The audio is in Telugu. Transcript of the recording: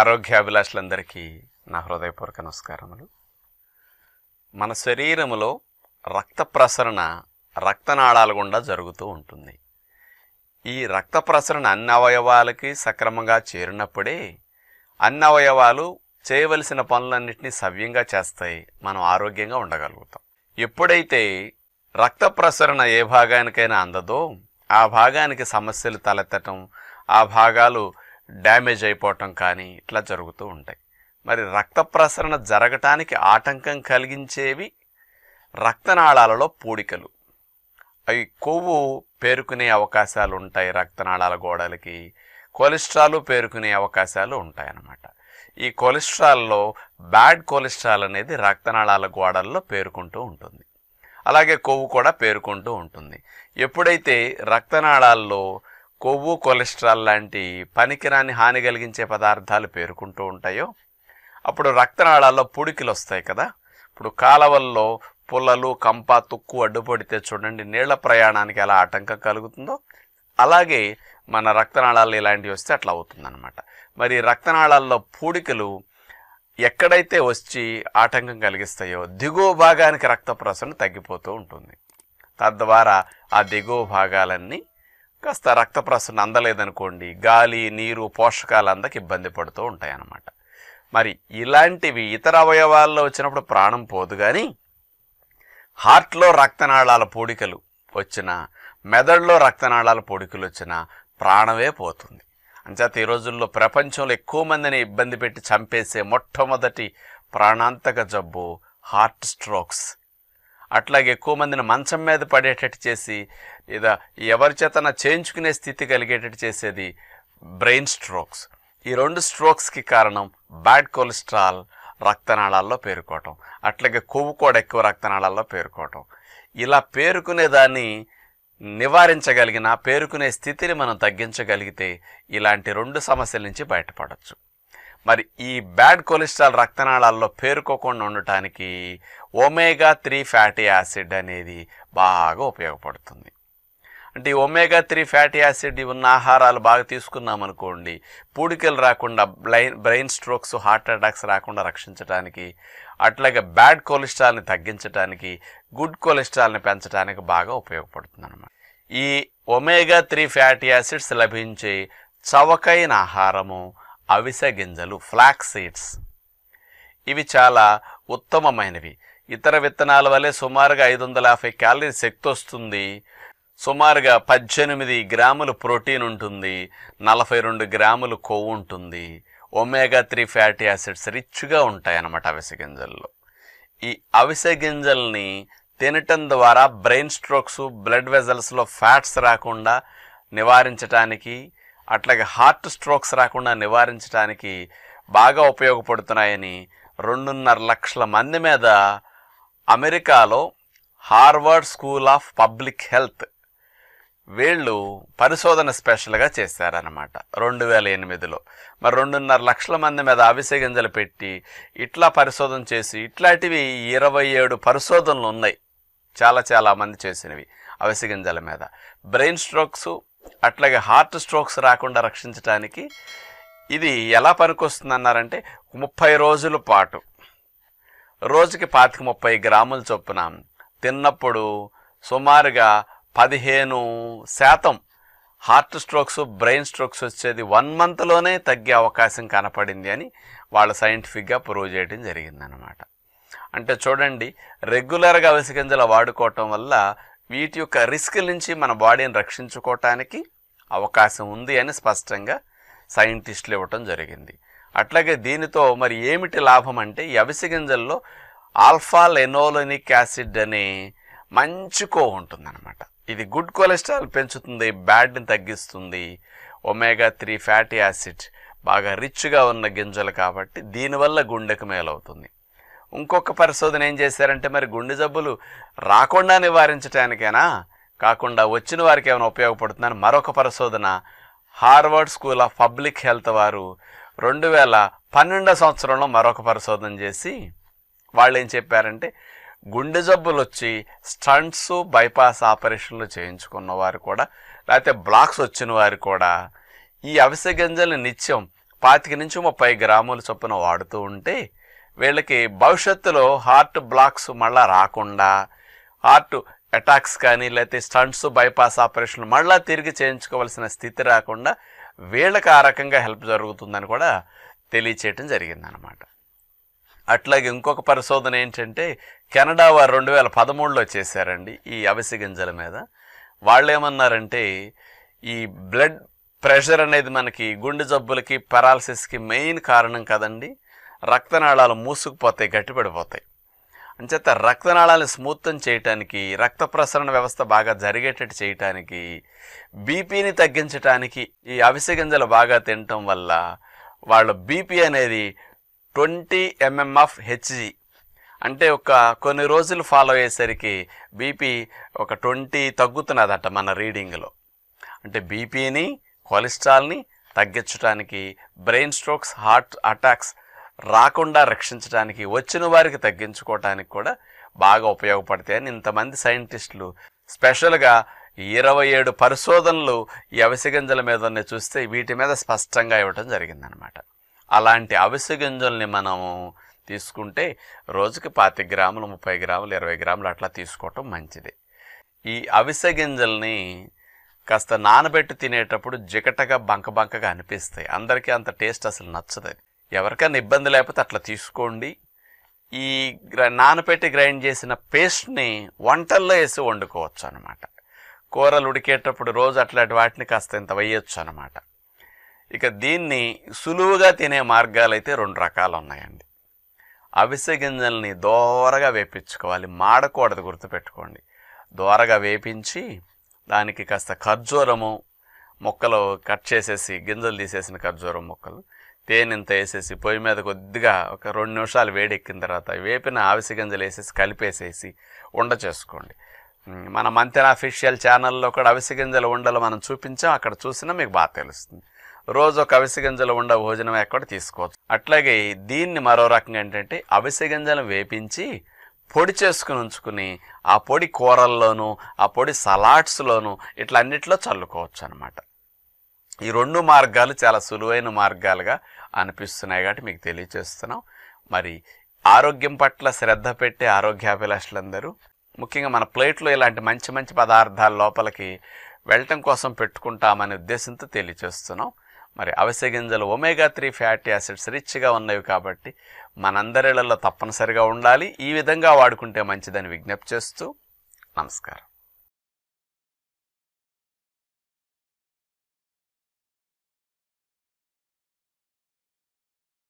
ఆరోగ్యాభిలాషులందరికీ నా హృదయపూర్వక నమస్కారములు మన శరీరములో రక్త ప్రసరణ రక్తనాళాలు గుండా జరుగుతూ ఉంటుంది ఈ రక్త ప్రసరణ అన్ని అవయవాలకి సక్రమంగా చేరినప్పుడే అన్ని అవయవాలు చేయవలసిన పనులన్నింటినీ సవ్యంగా చేస్తాయి మనం ఆరోగ్యంగా ఉండగలుగుతాం ఎప్పుడైతే రక్త ప్రసరణ ఏ భాగానికైనా అందదో ఆ భాగానికి సమస్యలు తలెత్తటం ఆ భాగాలు డ్యామేజ్ అయిపోవటం కానీ ఇట్లా జరుగుతూ ఉంటాయి మరి రక్త ప్రసరణ జరగటానికి ఆటంకం కలిగించేవి రక్తనాళాలలో పూడికలు అవి కొవ్వు పేరుకునే అవకాశాలు ఉంటాయి రక్తనాళాల గోడలకి కొలెస్ట్రాల్ పేరుకునే అవకాశాలు ఉంటాయి అన్నమాట ఈ కొలెస్ట్రాల్లో బ్యాడ్ కొలెస్ట్రాల్ అనేది రక్తనాళాల గోడల్లో పేరుకుంటూ ఉంటుంది అలాగే కొవ్వు కూడా పేరుకుంటూ ఉంటుంది ఎప్పుడైతే రక్తనాళాల్లో కొవ్వు కొలెస్ట్రాల్ లాంటి పనికిరాని హాని కలిగించే పదార్థాలు పేరుకుంటూ ఉంటాయో అప్పుడు రక్తనాళాల్లో పుడికిలు వస్తాయి కదా ఇప్పుడు కాలవల్లో పుల్లలు కంప తుక్కు అడ్డుపడితే చూడండి నీళ్ల ప్రయాణానికి ఎలా ఆటంకం కలుగుతుందో అలాగే మన రక్తనాళాలు ఇలాంటివి వస్తే అట్లా అవుతుందన్నమాట మరి రక్తనాళాల్లో పూడికలు ఎక్కడైతే వచ్చి ఆటంకం కలిగిస్తాయో దిగువ భాగానికి రక్త ప్రసరణ తగ్గిపోతూ ఉంటుంది తద్వారా ఆ దిగువ భాగాలన్నీ కాస్త రక్త ప్రసరణ అందలేదనుకోండి గాలి నీరు పోషకాలు అందకి ఇబ్బంది పడుతూ ఉంటాయన్నమాట మరి ఇలాంటివి ఇతర అవయవాల్లో వచ్చినప్పుడు ప్రాణం పోదు కానీ హార్ట్లో రక్తనాళాల పూడికలు వచ్చిన మెదడులో రక్తనాళాల పూడికలు వచ్చిన ప్రాణమే పోతుంది అంచేత ఈ రోజుల్లో ప్రపంచంలో ఎక్కువ మందిని ఇబ్బంది పెట్టి చంపేసే మొట్టమొదటి ప్రాణాంతక జబ్బు హార్ట్ స్ట్రోక్స్ అట్లాగే ఎక్కువ మందిని మంచం మీద పడేటట్టు చేసి లేదా ఎవరి చేతన చేయించుకునే స్థితి కలిగేటట్టు చేసేది బ్రెయిన్ స్ట్రోక్స్ ఈ రెండు స్ట్రోక్స్కి కారణం బ్యాడ్ కొలెస్ట్రాల్ రక్తనాళాల్లో పేరుకోవటం అట్లాగే కొవ్వు కూడా ఎక్కువ రక్తనాళాల్లో పేరుకోవటం ఇలా పేరుకునే దాన్ని నివారించగలిగిన పేరుకునే స్థితిని మనం తగ్గించగలిగితే ఇలాంటి రెండు సమస్యల నుంచి బయటపడవచ్చు మరి ఈ బ్యాడ్ కొలెస్ట్రాల్ రక్తనాళాల్లో పేరుకోకుండా ఉండటానికి ఒమేగా త్రీ ఫ్యాటీ యాసిడ్ అనేది బాగా ఉపయోగపడుతుంది అంటే ఈ ఒమేగా త్రీ ఫ్యాటీ యాసిడ్ ఉన్న ఆహారాలు బాగా తీసుకున్నాం అనుకోండి పూడికలు రాకుండా బ్లైన్ బ్రెయిన్ స్ట్రోక్స్ హార్ట్ అటాక్స్ రాకుండా రక్షించడానికి అట్లాగే బ్యాడ్ కొలెస్ట్రాల్ని తగ్గించడానికి గుడ్ కొలెస్ట్రాల్ని పెంచడానికి బాగా ఉపయోగపడుతుంది అనమాట ఈ ఒమేగా త్రీ ఫ్యాటీ యాసిడ్స్ లభించే చవకైన ఆహారము అవిసె గింజలు ఫ్లాక్స్ సీడ్స్ ఇవి చాలా ఉత్తమమైనవి ఇతర విత్తనాల వలె సుమారుగా ఐదు వందల యాభై క్యాలరీ శక్తి వస్తుంది సుమారుగా పద్దెనిమిది గ్రాములు ప్రోటీన్ ఉంటుంది నలభై రెండు గ్రాములు కొవ్వు ఉంటుంది ఒమేగా త్రీ ఫ్యాటీ యాసిడ్స్ రిచ్గా ఉంటాయన్నమాట అవిసె గింజల్లో ఈ అవిసె గింజల్ని తినటం ద్వారా బ్రెయిన్ స్ట్రోక్స్ బ్లడ్ వెజల్స్లో ఫ్యాట్స్ రాకుండా నివారించటానికి అట్లాగే హార్ట్ స్ట్రోక్స్ రాకుండా నివారించడానికి బాగా ఉపయోగపడుతున్నాయని రెండున్నర లక్షల మంది మీద అమెరికాలో Harvard School of Public Health వీళ్ళు పరిశోధన స్పెషల్గా చేశారనమాట రెండు వేల ఎనిమిదిలో మరి రెండున్నర లక్షల మంది మీద అవిసె గింజలు పెట్టి ఇట్లా పరిశోధన చేసి ఇట్లాంటివి ఇరవై ఏడు పరిశోధనలు ఉన్నాయి చాలా చాలా మంది చేసినవి అవిసె గింజల మీద బ్రెయిన్ స్ట్రోక్స్ అట్లాగే హార్ట్ స్ట్రోక్స్ రాకుండా రక్షించడానికి ఇది ఎలా పనికొస్తుంది అన్నారంటే ముప్పై రోజుల పాటు రోజుకి పాతిక ముప్పై గ్రాముల చొప్పున తిన్నప్పుడు సుమారుగా పదిహేను శాతం హార్ట్ స్ట్రోక్స్ బ్రెయిన్ స్ట్రోక్స్ వచ్చేది వన్ మంత్లోనే తగ్గే అవకాశం కనపడింది అని వాళ్ళు సైంటిఫిక్గా ప్రూవ్ చేయడం జరిగిందనమాట అంటే చూడండి రెగ్యులర్గా అవిసి గింజలు వాడుకోవటం వల్ల వీటి యొక్క రిస్క్ నుంచి మన బాడీని రక్షించుకోవటానికి అవకాశం ఉంది అని స్పష్టంగా సైంటిస్టులు ఇవ్వటం జరిగింది అట్లాగే దీనితో మరి ఏమిటి లాభం అంటే ఈ అవిసి గింజల్లో ఆల్ఫా లెనోలనిక్ యాసిడ్ అనే మంచి కో ఉంటుందన్నమాట ఇది గుడ్ కొలెస్ట్రాల్ పెంచుతుంది బ్యాడ్ని తగ్గిస్తుంది ఒమేగా త్రీ ఫ్యాటీ యాసిడ్ బాగా రిచ్గా ఉన్న గింజలు కాబట్టి దీనివల్ల గుండెకు మేలవుతుంది ఇంకొక పరిశోధన ఏం చేశారంటే మరి గుండె జబ్బులు రాకుండా నివారించడానికేనా కాకుండా వచ్చిన వారికి ఏమైనా ఉపయోగపడుతుందని మరొక పరిశోధన Harvard School of Public Health వారు రెండు వేల పన్నెండో సంవత్సరంలో మరొక పరిశోధన చేసి వాళ్ళు ఏం చెప్పారంటే గుండె జబ్బులు వచ్చి స్టంట్స్ బైపాస్ ఆపరేషన్లు చేయించుకున్న వారు కూడా లేకపోతే బ్లాక్స్ వచ్చిన వారు కూడా ఈ అవిసె గింజల్ని నిత్యం పాతిక నుంచి ముప్పై గ్రాముల చొప్పున వాడుతూ ఉంటే వీళ్ళకి భవిష్యత్తులో హార్ట్ బ్లాక్స్ మళ్ళా రాకుండా హార్ట్ అటాక్స్ కానీ లేకపోతే స్టంట్స్ బైపాస్ ఆపరేషన్ మళ్ళా తిరిగి చేయించుకోవాల్సిన స్థితి రాకుండా వీళ్ళకి ఆ రకంగా హెల్ప్ జరుగుతుందని కూడా తెలియచేయటం జరిగిందనమాట అట్లాగే ఇంకొక పరిశోధన ఏంటంటే కెనడా వారు రెండు వేల పదమూడులో చేశారండి ఈ అవసి గింజల మీద వాళ్ళు ఏమన్నారంటే ఈ బ్లడ్ ప్రెషర్ అనేది మనకి గుండె జబ్బులకి పెరాలసిస్కి మెయిన్ కారణం కదండి రక్తనాళాలు మూసుకుపోతాయి గట్టిపడిపోతాయి అంచేత రక్తనాళాలను స్మూత్తం చేయటానికి రక్త ప్రసరణ వ్యవస్థ బాగా జరిగేటట్టు చేయటానికి బీపీని తగ్గించటానికి ఈ అవిసె గింజలు బాగా తినటం వల్ల వాళ్ళ బీపీ అనేది ట్వంటీ ఎంఎం ఆఫ్ హెచ్జి అంటే ఒక కొన్ని రోజులు ఫాలో అయ్యేసరికి బీపీ ఒక ట్వంటీ తగ్గుతున్నదట మన రీడింగ్లో అంటే బీపీని కొలెస్ట్రాల్ని తగ్గించడానికి బ్రెయిన్ స్ట్రోక్స్ హార్ట్ అటాక్స్ రాకుండా రక్షించడానికి వచ్చిన వారికి తగ్గించుకోవటానికి కూడా బాగా ఉపయోగపడతాయని ఇంతమంది సైంటిస్టులు స్పెషల్గా ఇరవై ఏడు పరిశోధనలు ఈ గింజల మీద ఉన్నాయి చూస్తే వీటి మీద స్పష్టంగా ఇవ్వటం జరిగిందనమాట అలాంటి గింజల్ని మనము తీసుకుంటే రోజుకి పాతి గ్రాములు ముప్పై గ్రాములు ఇరవై గ్రాములు అట్లా తీసుకోవటం మంచిది ఈ గింజల్ని కాస్త నానబెట్టి తినేటప్పుడు జికటగా బంక బంకగా అనిపిస్తాయి అందరికీ అంత టేస్ట్ అసలు నచ్చదు ఎవరికైనా ఇబ్బంది లేకపోతే అట్లా తీసుకోండి ఈ నానపెట్టి గ్రైండ్ చేసిన పేస్ట్ని వంటల్లో వేసి వండుకోవచ్చు అనమాట కూరలు ఉడికేటప్పుడు రోజు అట్లాంటి వాటిని కాస్త ఇంత వేయొచ్చు అనమాట ఇక దీన్ని సులువుగా తినే మార్గాలు అయితే రెండు రకాలు ఉన్నాయండి అవిసె గింజల్ని దోరగా వేపించుకోవాలి మాడకూడదు గుర్తుపెట్టుకోండి దోరగా వేపించి దానికి కాస్త ఖర్జూరము మొక్కలు కట్ చేసేసి గింజలు తీసేసిన ఖర్జూరం మొక్కలు తేనె ఇంత వేసేసి పొయ్యి మీద కొద్దిగా ఒక రెండు నిమిషాలు వేడెక్కిన తర్వాత వేపిన ఆవిసి గింజలు వేసేసి కలిపేసేసి ఉండ చేసుకోండి మన మంతెన అఫీషియల్ ఛానల్లో కూడా అవిసి గింజల ఉండలు మనం చూపించాం అక్కడ చూసినా మీకు బాగా తెలుస్తుంది రోజు ఒక అవిసి గింజలు ఉండ భోజనం ఎక్కడ తీసుకోవచ్చు అట్లాగే దీన్ని మరో రకంగా ఏంటంటే అవిసి గింజలు వేపించి పొడి చేసుకుని ఉంచుకుని ఆ పొడి కూరల్లోనూ ఆ పొడి సలాడ్స్లోనూ ఇట్లా అన్నిట్లో చల్లుకోవచ్చు అనమాట ఈ రెండు మార్గాలు చాలా సులువైన మార్గాలుగా అనిపిస్తున్నాయి కాబట్టి మీకు తెలియచేస్తున్నాం మరి ఆరోగ్యం పట్ల శ్రద్ధ పెట్టే ఆరోగ్యాభిలాషులందరూ ముఖ్యంగా మన ప్లేట్లో ఇలాంటి మంచి మంచి పదార్థాల లోపలికి వెళ్ళటం కోసం పెట్టుకుంటామనే ఉద్దేశంతో తెలియచేస్తున్నాం మరి అవిసె గింజలు ఒమేగా త్రీ ఫ్యాటీ యాసిడ్స్ రిచ్గా ఉన్నవి కాబట్టి మనందరిలలో తప్పనిసరిగా ఉండాలి ఈ విధంగా వాడుకుంటే మంచిదని విజ్ఞప్తి చేస్తూ నమస్కారం